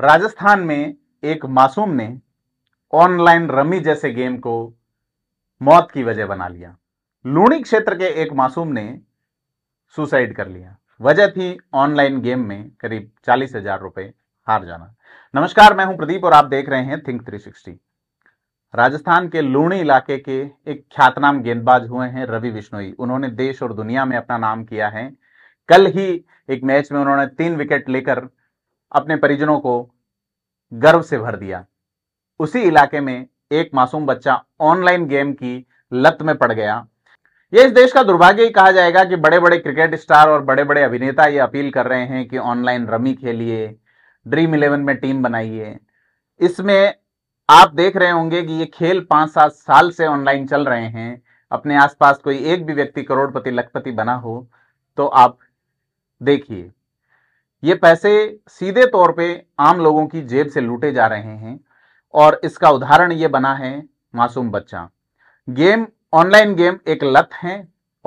राजस्थान में एक मासूम ने ऑनलाइन रमी जैसे गेम को मौत की वजह बना लिया लूणी क्षेत्र के एक मासूम ने सुसाइड कर लिया वजह थी ऑनलाइन गेम में करीब चालीस हजार रुपए हार जाना नमस्कार मैं हूं प्रदीप और आप देख रहे हैं थिंक 360 राजस्थान के लूणी इलाके के एक ख्यातनाम गेंदबाज हुए हैं रवि विश्नोई उन्होंने देश और दुनिया में अपना नाम किया है कल ही एक मैच में उन्होंने तीन विकेट लेकर अपने परिजनों को गर्व से भर दिया उसी इलाके में एक मासूम बच्चा ऑनलाइन गेम की लत में पड़ गया यह इस देश का दुर्भाग्य ही कहा जाएगा कि बड़े बड़े क्रिकेट स्टार और बड़े बड़े अभिनेता ये अपील कर रहे हैं कि ऑनलाइन रमी खेलिए ड्रीम इलेवन में टीम बनाइए इसमें आप देख रहे होंगे कि ये खेल पांच सात साल से ऑनलाइन चल रहे हैं अपने आसपास कोई एक भी व्यक्ति करोड़पति लखपति बना हो तो आप देखिए ये पैसे सीधे तौर पे आम लोगों की जेब से लूटे जा रहे हैं और इसका उदाहरण ये बना है मासूम बच्चा गेम ऑनलाइन गेम एक लत है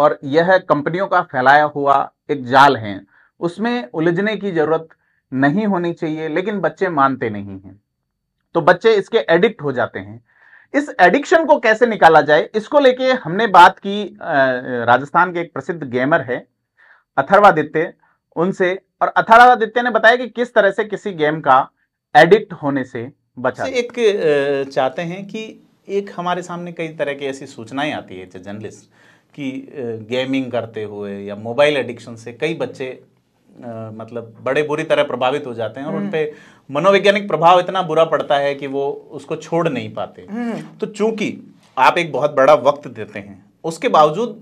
और यह कंपनियों का फैलाया हुआ एक जाल है उसमें उलझने की जरूरत नहीं होनी चाहिए लेकिन बच्चे मानते नहीं हैं तो बच्चे इसके एडिक्ट हो जाते हैं इस एडिक्शन को कैसे निकाला जाए इसको लेके हमने बात की राजस्थान के एक प्रसिद्ध गेमर है अथर्वादित्य उनसे और अथारादित्य ने बताया कि किस तरह से किसी गेम का एडिक्ट होने से बचा से एक चाहते हैं कि एक हमारे सामने कई तरह की ऐसी सूचनाएं आती है जर्नलिस्ट कि गेमिंग करते हुए या मोबाइल एडिक्शन से कई बच्चे आ, मतलब बड़े बुरी तरह प्रभावित हो जाते हैं और हम्म। उन पर मनोवैज्ञानिक प्रभाव इतना बुरा पड़ता है कि वो उसको छोड़ नहीं पाते हम्म। तो चूंकि आप एक बहुत बड़ा वक्त देते हैं उसके बावजूद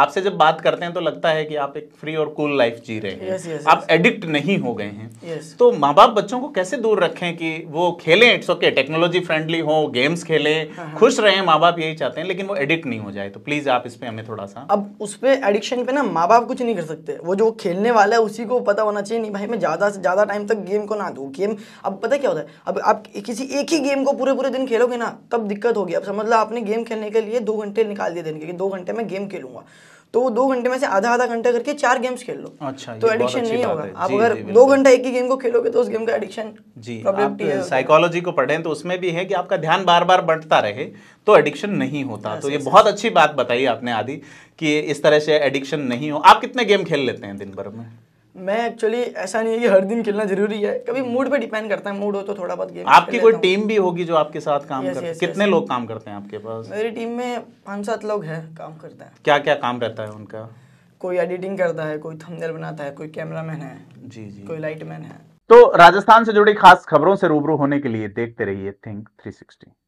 आपसे जब बात करते हैं तो लगता है कि आप एक फ्री और कूल लाइफ जी रहे हैं yes, yes, आप एडिक्ट नहीं हो गए हैं yes. तो माँ बाप बच्चों को कैसे दूर रखें कि वो खेलें इट्स ओके टेक्नोलॉजी फ्रेंडली हो गेम्स खेलें हाँ, हाँ। खुश रहें माँ बाप यही चाहते हैं लेकिन वो एडिक्ट नहीं हो जाए तो प्लीज आप इस पर हमें थोड़ा सा अब उस पर एडिक्शन पे ना माँ बाप कुछ नहीं कर सकते वो जो खेलने वाला है उसी को पता होना चाहिए नहीं भाई मैं ज़्यादा से ज़्यादा टाइम तक गेम को ना दूँ गेम अब पता क्या होता है अब आप किसी एक ही गेम को पूरे पूरे दिन खेलोगे ना तब दिक्कत होगी अब समझ लो आपने गेम खेलने के लिए दो घंटे निकाल दिए दिन के दो घंटे में गेम खेलूंगा तो वो दो घंटे में से आधा आधा घंटा करके चार गेम्स खेल लो अच्छा तो एडिक्शन नहीं होगा आप जी, अगर जी, दो घंटा एक ही गेम को खेलोगे तो उस गेम का एडिक्शन जी साइकोलॉजी को पढ़े तो उसमें भी है कि आपका ध्यान बार बार बढ़ता रहे तो एडिक्शन नहीं होता तो ये बहुत अच्छी बात बताई आपने आदि कि इस तरह से एडिक्शन नहीं हो आप कितने गेम खेल लेते हैं दिन भर में मैं एक्चुअली ऐसा नहीं है कि हर दिन खेलना जरूरी है कभी मूड हम्म। पे डिपेंड करता है मूड हो तो थोड़ा बहुत गेम आपकी कोई टीम भी होगी जो आपके साथ काम करती है कितने लोग काम करते हैं आपके पास मेरी टीम में पाँच सात लोग हैं काम करते हैं क्या क्या काम रहता है उनका कोई एडिटिंग करता है कोई थंबनेल बनाता है कोई कैमरा मैन है जी जी कोई लाइटमैन है तो राजस्थान से जुड़ी खास खबरों से रूबरू होने के लिए देखते रहिए थिंक थ्री सिक्सटी